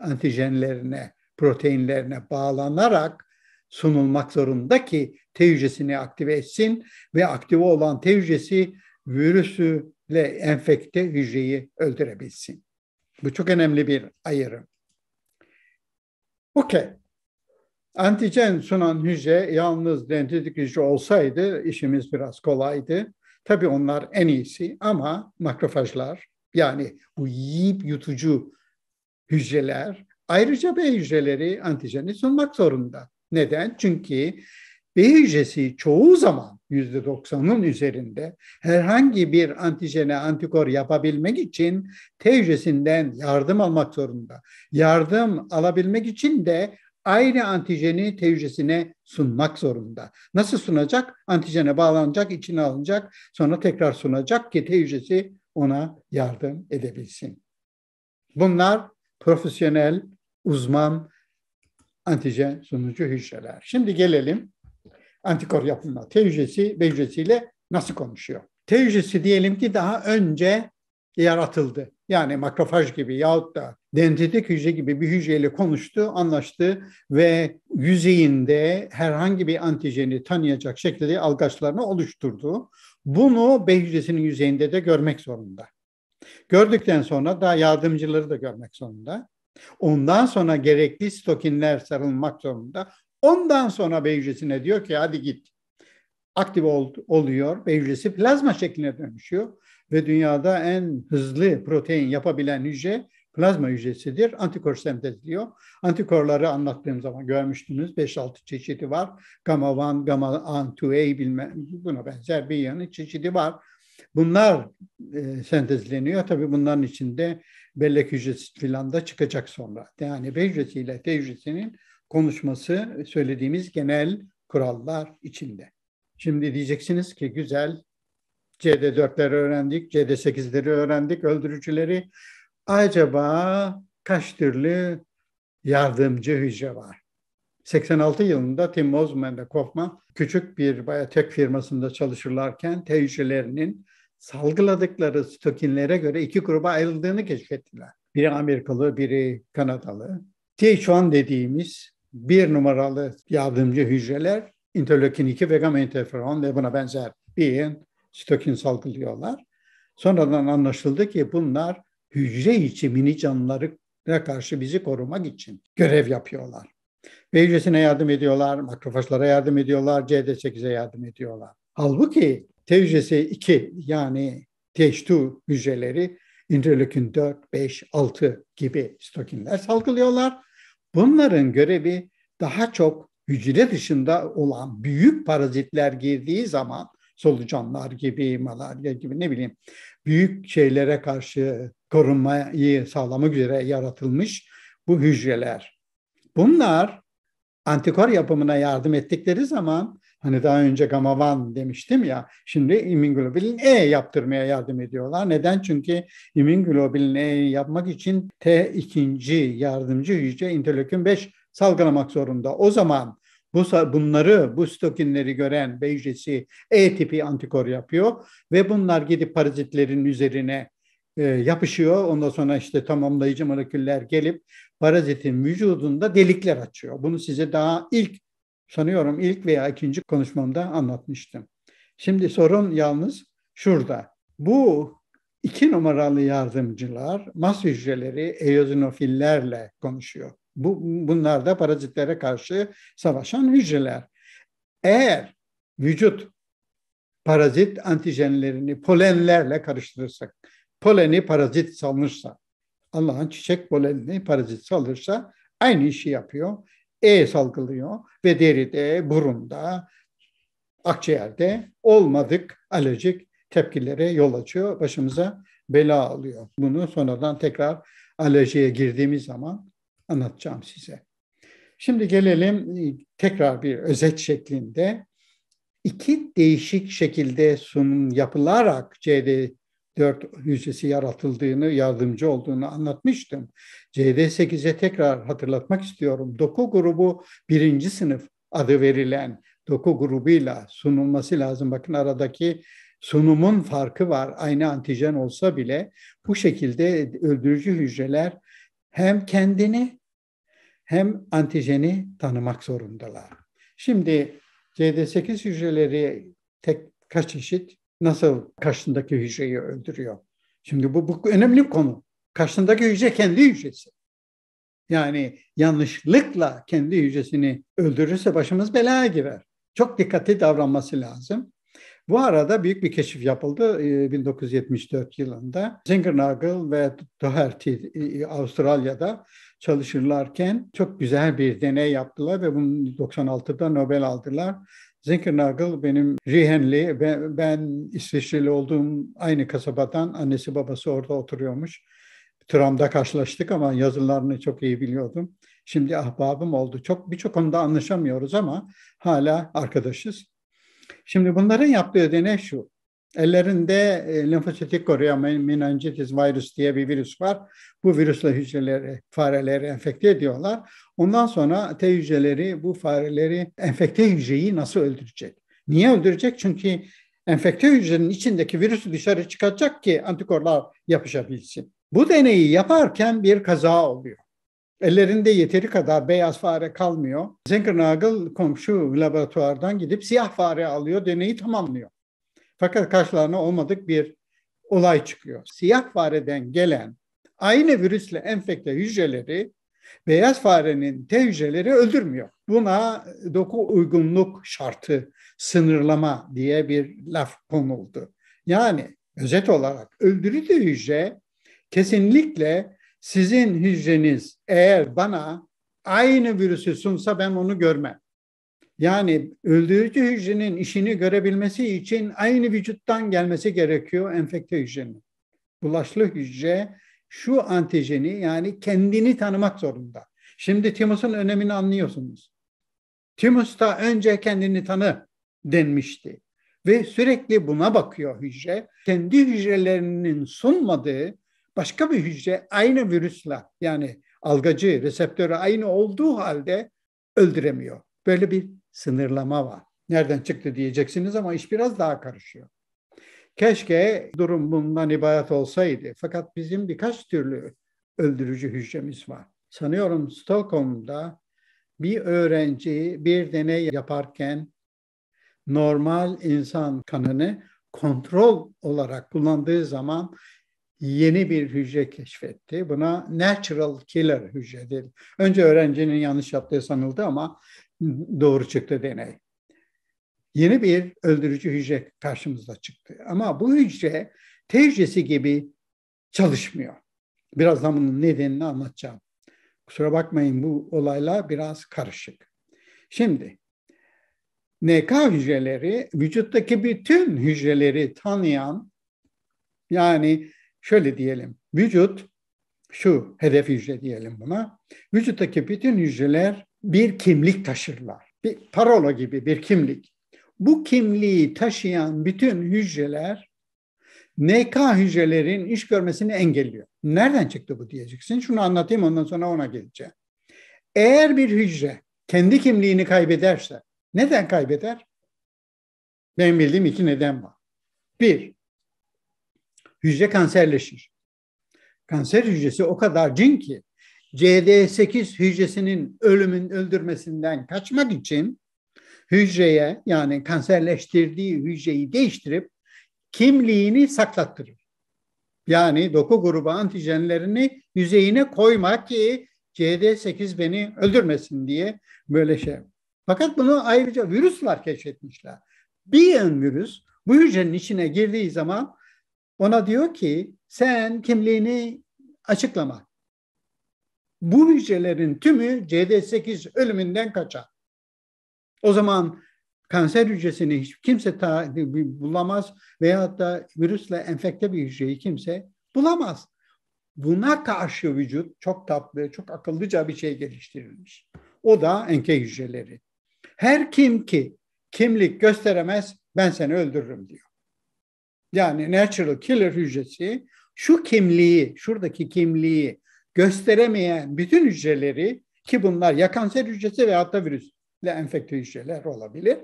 antijenlerine, proteinlerine bağlanarak sunulmak zorunda ki T hücresini aktive etsin ve aktive olan T hücresi virüsüyle enfekte hücreyi öldürebilsin. Bu çok önemli bir ayırım. Okey. Antijen sunan hücre yalnız dendritik hücre olsaydı işimiz biraz kolaydı. Tabii onlar en iyisi ama makrofajlar yani bu yiyip yutucu hücreler ayrıca B hücreleri antijeni sunmak zorunda. Neden? Çünkü B hücresi çoğu zaman %90'ın üzerinde herhangi bir antijene antikor yapabilmek için T hücresinden yardım almak zorunda. Yardım alabilmek için de aynı antijeni T hücresine sunmak zorunda. Nasıl sunacak? Antijene bağlanacak, içine alınacak, sonra tekrar sunacak ki T hücresi ona yardım edebilsin. Bunlar profesyonel, uzman antijen sunucu hücreler. Şimdi gelelim antikor yapımına. T hücresi B hücresiyle nasıl konuşuyor? T hücresi diyelim ki daha önce yaratıldı. Yani makrofaj gibi yahut da dendritik hücre gibi bir hücreyle konuştu, anlaştı ve yüzeyinde herhangi bir antijeni tanıyacak şekilde algaçlarını oluşturdu. Bunu B hücresinin yüzeyinde de görmek zorunda. Gördükten sonra da yardımcıları da görmek zorunda. Ondan sonra gerekli stokinler sarılmak zorunda. Ondan sonra beyücesine diyor ki hadi git. Aktif ol, oluyor. Beyücesi plazma şekline dönüşüyor. Ve dünyada en hızlı protein yapabilen hücre plazma hücresidir. Antikor sentezliyor. Antikorları anlattığım zaman görmüştünüz. 5-6 çeşidi var. Gamma 1, gamma anti-A bilmem buna benzer bir yanı çeşidi var. Bunlar e, sentezleniyor. Tabii bunların içinde bellek hücresi filan da çıkacak sonra. Yani B hücresiyle T hücresinin konuşması söylediğimiz genel kurallar içinde. Şimdi diyeceksiniz ki güzel CD4'leri öğrendik, CD8'leri öğrendik, öldürücüleri. Acaba kaç türlü yardımcı hücre var? 86 yılında Tim Osman ve Kaufman küçük bir tek firmasında çalışırlarken T hücrelerinin salgıladıkları stokinlere göre iki gruba ayrıldığını keşfettiler. Biri Amerikalı, biri Kanadalı. t şu an dediğimiz bir numaralı yardımcı hücreler interleukin 2 ve gamma interferon ve buna benzer bir stokin salgılıyorlar. Sonradan anlaşıldı ki bunlar hücre içi mini canlılara karşı bizi korumak için görev yapıyorlar. B hücresine yardım ediyorlar, makrofajlara yardım ediyorlar, CD8'e yardım ediyorlar. Halbuki TJS2 yani TH2 hücreleri interleukin 4, 5, 6 gibi stokinler salgılıyorlar. Bunların görevi daha çok hücre dışında olan büyük parazitler girdiği zaman solucanlar gibi, malarya gibi ne bileyim büyük şeylere karşı korunmayı sağlamak üzere yaratılmış bu hücreler. Bunlar antikor yapımına yardım ettikleri zaman Hani daha önce gamavan demiştim ya, şimdi immunoglobulin E yaptırmaya yardım ediyorlar. Neden? Çünkü immunoglobulin E yapmak için T2 yardımcı hücre interleukin 5 salgılamak zorunda. O zaman bu bunları, bu stokinleri gören B hücresi E tipi antikor yapıyor ve bunlar gidip parazitlerin üzerine e, yapışıyor. Ondan sonra işte tamamlayıcı moleküller gelip parazitin vücudunda delikler açıyor. Bunu size daha ilk sanıyorum ilk veya ikinci konuşmamda anlatmıştım. Şimdi sorun yalnız şurada. Bu iki numaralı yardımcılar mas hücreleri eozinofillerle konuşuyor. Bu, bunlar da parazitlere karşı savaşan hücreler. Eğer vücut parazit antijenlerini polenlerle karıştırırsak, poleni parazit salmışsa, Allah'ın çiçek polenini parazit salırsa aynı işi yapıyor. E salgılıyor ve deride, burunda, akciğerde olmadık alerjik tepkilere yol açıyor, başımıza bela alıyor. Bunu sonradan tekrar alerjiye girdiğimiz zaman anlatacağım size. Şimdi gelelim e, tekrar bir özet şeklinde. iki değişik şekilde sunum yapılarak CD dört hücresi yaratıldığını, yardımcı olduğunu anlatmıştım. CD8'e tekrar hatırlatmak istiyorum. Doku grubu birinci sınıf adı verilen doku grubuyla sunulması lazım. Bakın aradaki sunumun farkı var. Aynı antijen olsa bile bu şekilde öldürücü hücreler hem kendini hem antijeni tanımak zorundalar. Şimdi CD8 hücreleri tek kaç çeşit? nasıl karşındaki hücreyi öldürüyor. Şimdi bu, bu önemli bir konu. Karşındaki hücre kendi hücresi. Yani yanlışlıkla kendi hücresini öldürürse başımız belaya girer. Çok dikkatli davranması lazım. Bu arada büyük bir keşif yapıldı 1974 e, yılında. Zingernagel ve Doherty e, Avustralya'da çalışırlarken çok güzel bir deney yaptılar ve bunu 96'da Nobel aldılar. Zinkernagel benim Rihenli ve ben İsviçreli olduğum aynı kasabadan annesi babası orada oturuyormuş. Tramda karşılaştık ama yazılarını çok iyi biliyordum. Şimdi ahbabım oldu. Çok birçok konuda anlaşamıyoruz ama hala arkadaşız. Şimdi bunların yaptığı deney şu. Ellerinde e, lenfositik koreomeningitis virüs diye bir virüs var. Bu virüsle hücreleri, fareleri enfekte ediyorlar. Ondan sonra T hücreleri bu fareleri enfekte hücreyi nasıl öldürecek? Niye öldürecek? Çünkü enfekte hücrenin içindeki virüsü dışarı çıkacak ki antikorlar yapışabilsin. Bu deneyi yaparken bir kaza oluyor. Ellerinde yeteri kadar beyaz fare kalmıyor. Zengernagel komşu laboratuvardan gidip siyah fare alıyor, deneyi tamamlıyor. Fakat karşılarına olmadık bir olay çıkıyor. Siyah fareden gelen aynı virüsle enfekte hücreleri beyaz farenin T hücreleri öldürmüyor. Buna doku uygunluk şartı sınırlama diye bir laf konuldu. Yani özet olarak öldürücü hücre kesinlikle sizin hücreniz eğer bana aynı virüsü sunsa ben onu görmem. Yani öldürücü hücrenin işini görebilmesi için aynı vücuttan gelmesi gerekiyor enfekte hücrenin. Bulaşlı hücre şu antijeni yani kendini tanımak zorunda. Şimdi timusun önemini anlıyorsunuz. da önce kendini tanı denmişti. Ve sürekli buna bakıyor hücre. Kendi hücrelerinin sunmadığı başka bir hücre aynı virüsle yani algacı, reseptörü aynı olduğu halde öldüremiyor. Böyle bir sınırlama var. Nereden çıktı diyeceksiniz ama iş biraz daha karışıyor. Keşke durum bundan ibaret olsaydı. Fakat bizim birkaç türlü öldürücü hücremiz var. Sanıyorum Stockholm'da bir öğrenci bir deney yaparken normal insan kanını kontrol olarak kullandığı zaman yeni bir hücre keşfetti. Buna natural killer hücre dedi. Önce öğrencinin yanlış yaptığı sanıldı ama doğru çıktı deney. Yeni bir öldürücü hücre karşımıza çıktı. Ama bu hücre tecrübesi gibi çalışmıyor. Birazdan bunun nedenini anlatacağım. Kusura bakmayın bu olaylar biraz karışık. Şimdi NK hücreleri vücuttaki bütün hücreleri tanıyan yani şöyle diyelim vücut şu hedef hücre diyelim buna. Vücuttaki bütün hücreler bir kimlik taşırlar. Bir parola gibi bir kimlik. Bu kimliği taşıyan bütün hücreler NK hücrelerin iş görmesini engelliyor. Nereden çıktı bu diyeceksin. Şunu anlatayım ondan sonra ona geleceğim. Eğer bir hücre kendi kimliğini kaybederse neden kaybeder? Ben bildiğim iki neden var. Bir, hücre kanserleşir. Kanser hücresi o kadar cin ki CD8 hücresinin ölümün öldürmesinden kaçmak için hücreye yani kanserleştirdiği hücreyi değiştirip kimliğini saklattırır. Yani doku grubu antijenlerini yüzeyine koymak ki CD8 beni öldürmesin diye böyle şey. Fakat bunu ayrıca virüsler keşfetmişler. Bir yön virüs bu hücrenin içine girdiği zaman ona diyor ki sen kimliğini açıklama bu hücrelerin tümü CD8 ölümünden kaçar. O zaman kanser hücresini hiç kimse ta, bulamaz veya da virüsle enfekte bir hücreyi kimse bulamaz. Buna karşı vücut çok tatlı, çok akıllıca bir şey geliştirilmiş. O da enke hücreleri. Her kim ki kimlik gösteremez ben seni öldürürüm diyor. Yani natural killer hücresi şu kimliği, şuradaki kimliği gösteremeyen bütün hücreleri ki bunlar ya kanser hücresi veya da virüsle enfekte hücreler olabilir.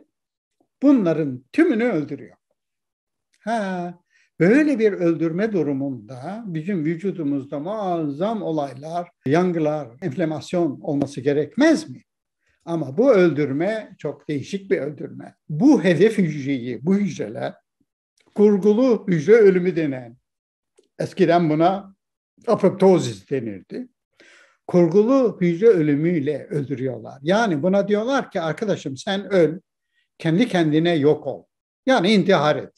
Bunların tümünü öldürüyor. Ha, böyle bir öldürme durumunda bizim vücudumuzda muazzam olaylar, yangılar, enflamasyon olması gerekmez mi? Ama bu öldürme çok değişik bir öldürme. Bu hedef hücreyi, bu hücreler kurgulu hücre ölümü denen. Eskiden buna apoptozis denirdi. Kurgulu hücre ölümüyle öldürüyorlar. Yani buna diyorlar ki arkadaşım sen öl, kendi kendine yok ol. Yani intihar et.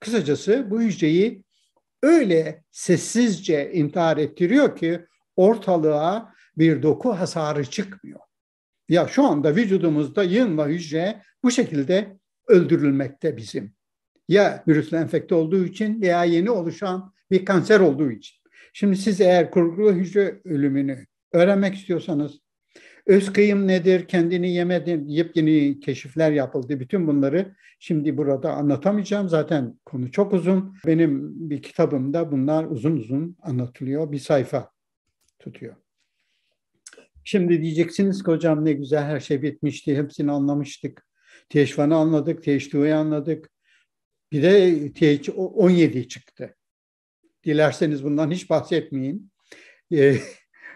Kısacası bu hücreyi öyle sessizce intihar ettiriyor ki ortalığa bir doku hasarı çıkmıyor. Ya şu anda vücudumuzda yığınla hücre bu şekilde öldürülmekte bizim. Ya virüsle enfekte olduğu için veya yeni oluşan bir kanser olduğu için. Şimdi siz eğer kurgulu hücre ölümünü öğrenmek istiyorsanız öz kıyım nedir, kendini yemedin, yepyeni keşifler yapıldı. Bütün bunları şimdi burada anlatamayacağım. Zaten konu çok uzun. Benim bir kitabımda bunlar uzun uzun anlatılıyor. Bir sayfa tutuyor. Şimdi diyeceksiniz ki hocam ne güzel her şey bitmişti. Hepsini anlamıştık. TH1'ı anladık, TH2'yi anladık. Bir de TH17 çıktı. Dilerseniz bundan hiç bahsetmeyeyim. E, ee,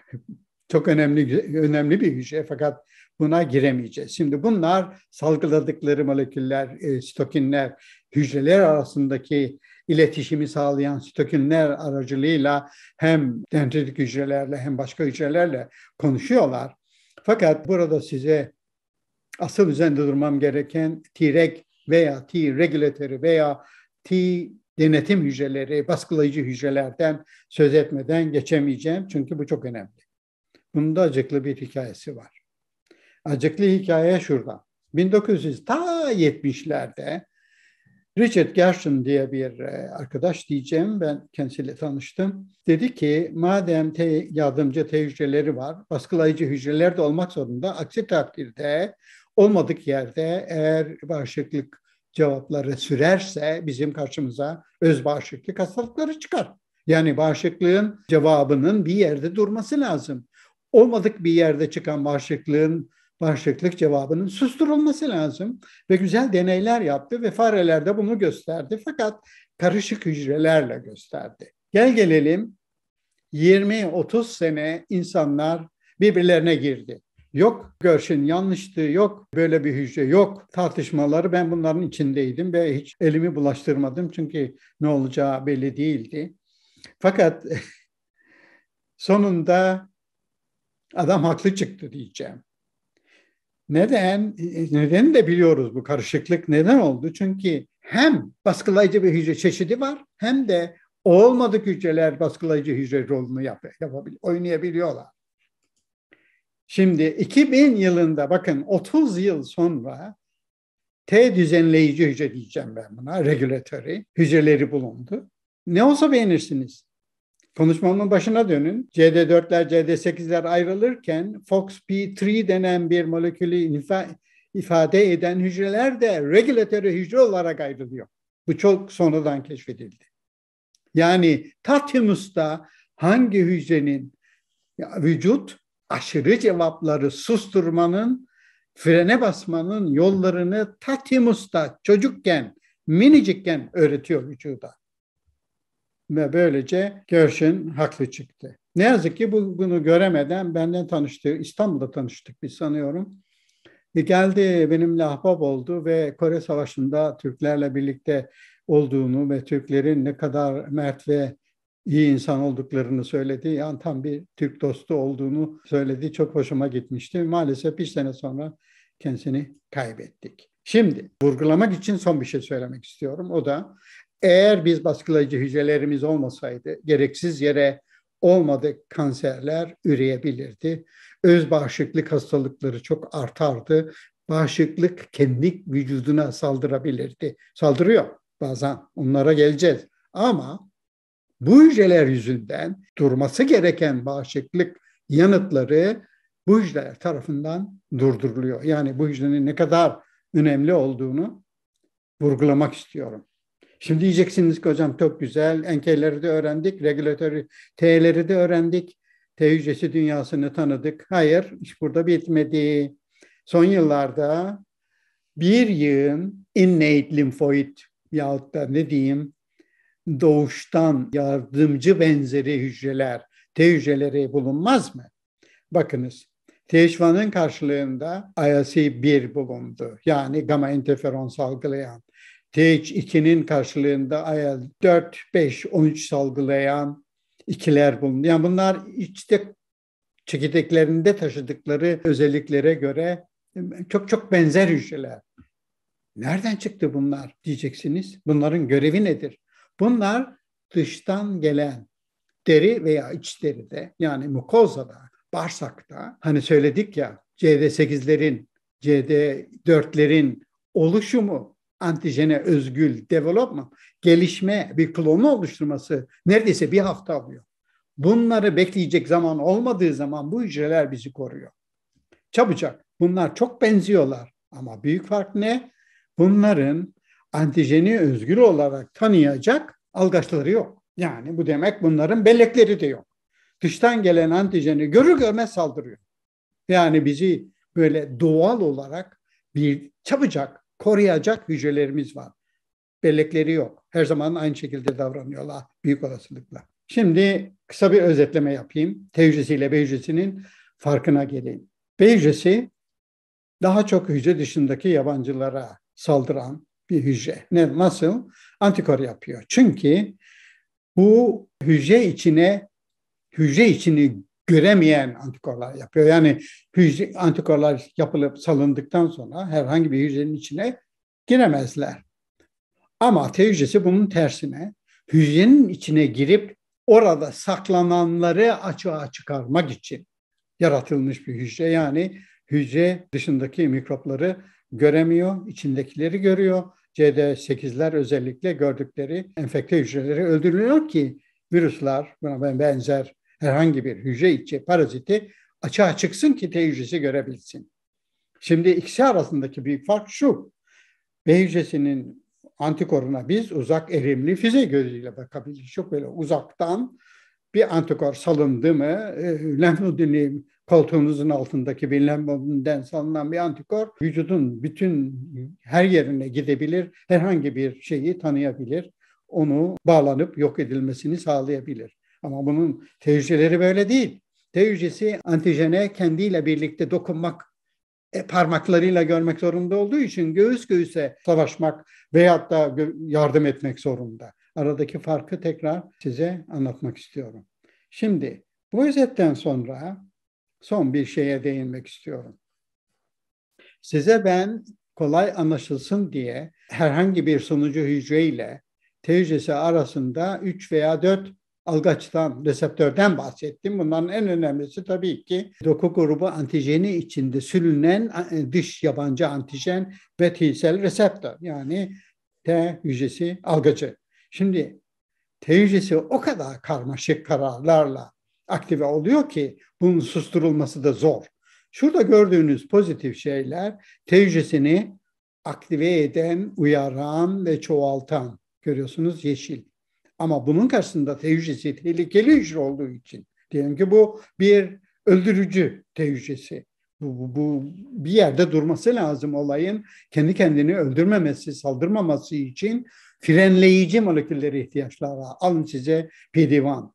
çok önemli önemli bir hücre fakat buna giremeyeceğiz. Şimdi bunlar salgıladıkları moleküller, e, sitokinler, hücreler arasındaki iletişimi sağlayan sitokinler aracılığıyla hem dendritik hücrelerle hem başka hücrelerle konuşuyorlar. Fakat burada size asıl üzerinde durmam gereken T-reg veya T regulatory veya T denetim hücreleri, baskılayıcı hücrelerden söz etmeden geçemeyeceğim. Çünkü bu çok önemli. Bunun da acıklı bir hikayesi var. Acıklı hikaye şurada. 1970'lerde Richard Gershon diye bir e, arkadaş diyeceğim. Ben kendisiyle tanıştım. Dedi ki madem te yardımcı T hücreleri var, baskılayıcı hücreler de olmak zorunda. Aksi takdirde olmadık yerde eğer bağışıklık cevapları sürerse bizim karşımıza öz bağışıklık hastalıkları çıkar. Yani bağışıklığın cevabının bir yerde durması lazım. Olmadık bir yerde çıkan bağışıklığın bağışıklık cevabının susturulması lazım ve güzel deneyler yaptı ve farelerde bunu gösterdi fakat karışık hücrelerle gösterdi. Gel gelelim 20-30 sene insanlar birbirlerine girdi yok. görüşün yanlıştı, yok böyle bir hücre yok tartışmaları ben bunların içindeydim ve hiç elimi bulaştırmadım çünkü ne olacağı belli değildi. Fakat sonunda adam haklı çıktı diyeceğim. Neden? Neden de biliyoruz bu karışıklık neden oldu? Çünkü hem baskılayıcı bir hücre çeşidi var hem de olmadık hücreler baskılayıcı hücre rolünü yap, yapabilir, oynayabiliyorlar. Şimdi 2000 yılında bakın 30 yıl sonra T düzenleyici hücre diyeceğim ben buna, regülatörü hücreleri bulundu. Ne olsa beğenirsiniz. Konuşmamın başına dönün. CD4'ler, CD8'ler ayrılırken FOXP3 denen bir molekülü ifade eden hücreler de regülatörü hücre olarak ayrılıyor. Bu çok sonradan keşfedildi. Yani Tatimus'ta hangi hücrenin vücut aşırı cevapları susturmanın, frene basmanın yollarını Tatimus'ta çocukken, minicikken öğretiyor vücuda. Ve böylece Görşin haklı çıktı. Ne yazık ki bunu göremeden benden tanıştı, İstanbul'da tanıştık biz sanıyorum. E geldi benimle ahbap oldu ve Kore Savaşı'nda Türklerle birlikte olduğunu ve Türklerin ne kadar mert ve iyi insan olduklarını söyledi. Yani tam bir Türk dostu olduğunu söyledi. Çok hoşuma gitmişti. Maalesef bir sene sonra kendisini kaybettik. Şimdi vurgulamak için son bir şey söylemek istiyorum. O da eğer biz baskılayıcı hücrelerimiz olmasaydı gereksiz yere olmadık kanserler üreyebilirdi. Öz bağışıklık hastalıkları çok artardı. Bağışıklık kendi vücuduna saldırabilirdi. Saldırıyor bazen. Onlara geleceğiz. Ama bu hücreler yüzünden durması gereken bağışıklık yanıtları bu hücreler tarafından durduruluyor. Yani bu hücrenin ne kadar önemli olduğunu vurgulamak istiyorum. Şimdi diyeceksiniz ki hocam çok güzel NK'leri de öğrendik, regülatörü T'leri de öğrendik, T hücresi dünyasını tanıdık. Hayır, iş burada bitmedi. Son yıllarda bir yığın innate limfoid yahut da ne diyeyim doğuştan yardımcı benzeri hücreler, T hücreleri bulunmaz mı? Bakınız, TH1'ın karşılığında IAC1 bulundu. Yani gamma interferon salgılayan. TH2'nin karşılığında IL4, 5, 13 salgılayan ikiler bulundu. Yani bunlar içte çekirdeklerinde taşıdıkları özelliklere göre çok çok benzer hücreler. Nereden çıktı bunlar diyeceksiniz. Bunların görevi nedir? Bunlar dıştan gelen deri veya iç deride yani mukozada, bağırsakta hani söyledik ya CD8'lerin, CD4'lerin oluşumu antijene özgül development, gelişme bir klonu oluşturması neredeyse bir hafta alıyor. Bunları bekleyecek zaman olmadığı zaman bu hücreler bizi koruyor. Çabucak bunlar çok benziyorlar ama büyük fark ne? Bunların antijeni özgür olarak tanıyacak algaçları yok. Yani bu demek bunların bellekleri de yok. Dıştan gelen antijeni görür görmez saldırıyor. Yani bizi böyle doğal olarak bir çabucak koruyacak hücrelerimiz var. Bellekleri yok. Her zaman aynı şekilde davranıyorlar büyük olasılıkla. Şimdi kısa bir özetleme yapayım. T hücresiyle B hücresinin farkına geleyim. B hücresi daha çok hücre dışındaki yabancılara saldıran, bir hücre. Ne, nasıl? Antikor yapıyor. Çünkü bu hücre içine hücre içini göremeyen antikorlar yapıyor. Yani hücre, antikorlar yapılıp salındıktan sonra herhangi bir hücrenin içine giremezler. Ama T hücresi bunun tersine hücrenin içine girip orada saklananları açığa çıkarmak için yaratılmış bir hücre. Yani hücre dışındaki mikropları göremiyor, içindekileri görüyor. CD8'ler özellikle gördükleri enfekte hücreleri öldürülüyor ki virüsler buna benzer herhangi bir hücre içi paraziti açığa çıksın ki T hücresi görebilsin. Şimdi ikisi arasındaki büyük fark şu. B hücresinin antikoruna biz uzak erimli füze gözüyle bakabiliriz. Çok böyle uzaktan bir antikor salındı mı, e, lenf nodülü koltuğunuzun altındaki Wilhelm'den salınan bir antikor vücudun bütün her yerine gidebilir, herhangi bir şeyi tanıyabilir, onu bağlanıp yok edilmesini sağlayabilir. Ama bunun tecrübeleri böyle değil. Tecrübesi antijene kendiyle birlikte dokunmak e, parmaklarıyla görmek zorunda olduğu için göğüs göğüse savaşmak veyahut da yardım etmek zorunda. Aradaki farkı tekrar size anlatmak istiyorum. Şimdi bu özetten sonra son bir şeye değinmek istiyorum. Size ben kolay anlaşılsın diye herhangi bir sonucu hücre ile T hücresi arasında 3 veya 4 algaçtan, reseptörden bahsettim. Bunların en önemlisi tabii ki doku grubu antijeni içinde sürünen e, dış yabancı antijen ve T-sel reseptör yani T hücresi algacı. Şimdi T hücresi o kadar karmaşık kararlarla aktive oluyor ki bunun susturulması da zor. Şurada gördüğünüz pozitif şeyler tecrübesini aktive eden, uyaran ve çoğaltan görüyorsunuz yeşil. Ama bunun karşısında tecrübesi tehlikeli hücre olduğu için diyelim ki bu bir öldürücü tecrübesi. Bu, bu, bu bir yerde durması lazım olayın kendi kendini öldürmemesi, saldırmaması için frenleyici moleküllere ihtiyaçları var. Alın size PD-1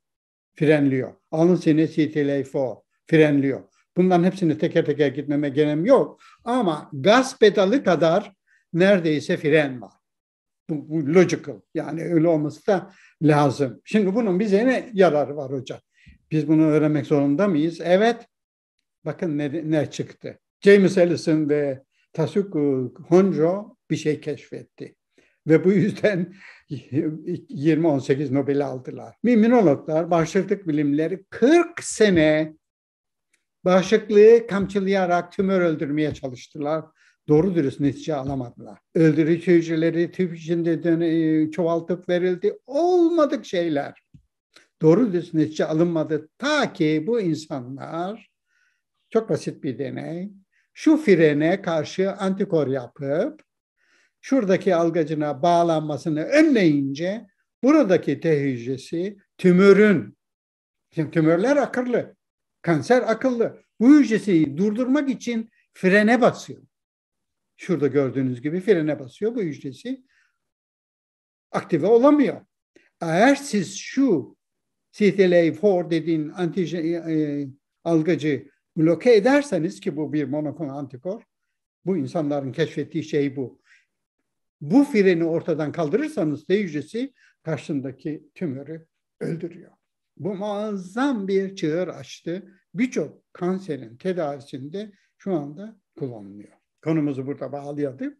frenliyor. Alın seni CTLA4 frenliyor. Bunların hepsini teker teker gitmeme gerek yok. Ama gaz pedalı kadar neredeyse fren var. Bu, bu logical. Yani öyle olması da lazım. Şimdi bunun bize ne yararı var hocam? Biz bunu öğrenmek zorunda mıyız? Evet. Bakın ne, ne çıktı. James Ellison ve Tasuk Honjo bir şey keşfetti. Ve bu yüzden 20-18 Nobel'i aldılar. Miminologlar bağışıklık bilimleri 40 sene bağışıklığı kamçılayarak tümör öldürmeye çalıştılar. Doğru dürüst netice alamadılar. Öldürücü hücreleri tüp içinde e, çoğaltıp verildi. Olmadık şeyler. Doğru dürüst netice alınmadı. Ta ki bu insanlar çok basit bir deney. Şu frene karşı antikor yapıp şuradaki algacına bağlanmasını önleyince buradaki T hücresi tümörün, şimdi tümörler akıllı, kanser akıllı. Bu hücresi durdurmak için frene basıyor. Şurada gördüğünüz gibi frene basıyor bu hücresi. Aktive olamıyor. Eğer siz şu CTLA-4 dediğin antijen, e, e, algacı bloke ederseniz ki bu bir monoklonal antikor, bu insanların keşfettiği şey bu. Bu freni ortadan kaldırırsanız D hücresi karşındaki tümörü öldürüyor. Bu muazzam bir çığır açtı. Birçok kanserin tedavisinde şu anda kullanılıyor. Konumuzu burada bağlayalım.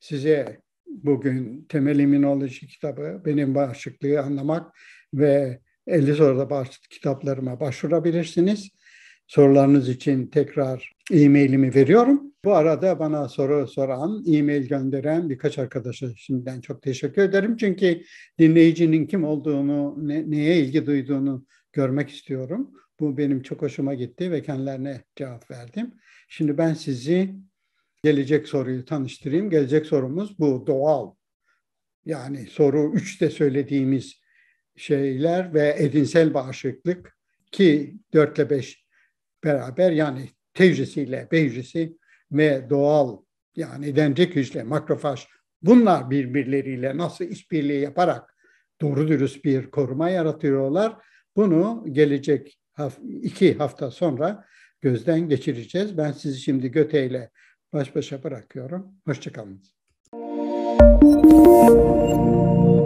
Size bugün temel immünoloji kitabı benim bağışıklığı anlamak ve 50 soruda başlık kitaplarıma başvurabilirsiniz. Sorularınız için tekrar e-mailimi veriyorum. Bu arada bana soru soran, e-mail gönderen birkaç arkadaşa şimdiden çok teşekkür ederim. Çünkü dinleyicinin kim olduğunu, ne, neye ilgi duyduğunu görmek istiyorum. Bu benim çok hoşuma gitti ve kendilerine cevap verdim. Şimdi ben sizi gelecek soruyu tanıştırayım. Gelecek sorumuz bu doğal. Yani soru üçte söylediğimiz şeyler ve edinsel bağışıklık ki dörtle beş beraber yani T hücresiyle B hücresi ve doğal yani dendrik hücre, makrofaj bunlar birbirleriyle nasıl işbirliği yaparak doğru dürüst bir koruma yaratıyorlar. Bunu gelecek iki hafta sonra gözden geçireceğiz. Ben sizi şimdi Göte ile baş başa bırakıyorum. Hoşçakalın. Müzik